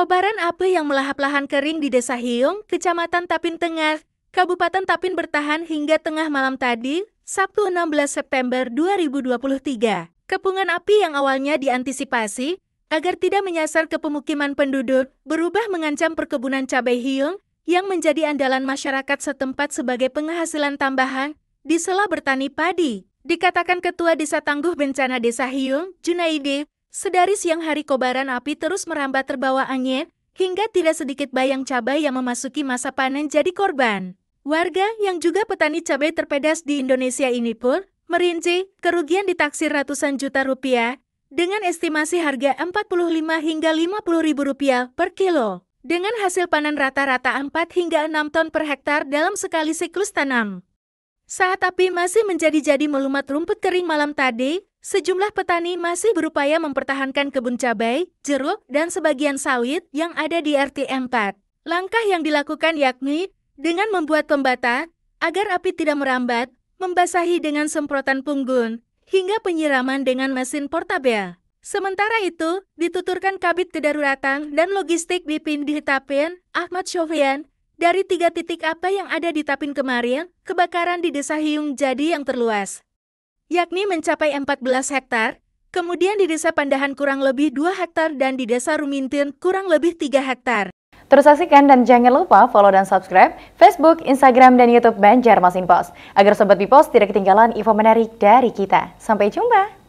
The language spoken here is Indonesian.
Kobaran api yang melahap lahan kering di Desa Hiung, Kecamatan Tapin Tengah, Kabupaten Tapin bertahan hingga tengah malam tadi, Sabtu 16 September 2023. Kepungan api yang awalnya diantisipasi agar tidak menyasar ke pemukiman penduduk berubah mengancam perkebunan cabai Hiung yang menjadi andalan masyarakat setempat sebagai penghasilan tambahan di sela bertani padi. Dikatakan Ketua Desa Tangguh Bencana Desa Hiung, Junaidi, Sedari siang hari kobaran api terus merambat terbawa angin, hingga tidak sedikit bayang cabai yang memasuki masa panen jadi korban. Warga yang juga petani cabai terpedas di Indonesia ini pun merinci kerugian ditaksir ratusan juta rupiah dengan estimasi harga 45 hingga 50 ribu rupiah per kilo. Dengan hasil panen rata-rata 4 hingga 6 ton per hektar dalam sekali siklus tanam. Saat api masih menjadi-jadi melumat rumput kering malam tadi, sejumlah petani masih berupaya mempertahankan kebun cabai, jeruk, dan sebagian sawit yang ada di RT 4. Langkah yang dilakukan yakni dengan membuat pembatas agar api tidak merambat, membasahi dengan semprotan punggun, hingga penyiraman dengan mesin portabel. Sementara itu, dituturkan Kabit Kedaruratan dan Logistik Bipin Dihitapin, Ahmad Sofian, dari tiga titik apa yang ada di Tapin kemarin, kebakaran di desa Hiung jadi yang terluas. Yakni mencapai 14 hektar, kemudian di desa Pandahan kurang lebih 2 hektar dan di desa Rumintin kurang lebih 3 hektar. Terus saksikan dan jangan lupa follow dan subscribe Facebook, Instagram, dan Youtube Banjarmasin Post. Agar Sobat Bipos tidak ketinggalan info menarik dari kita. Sampai jumpa!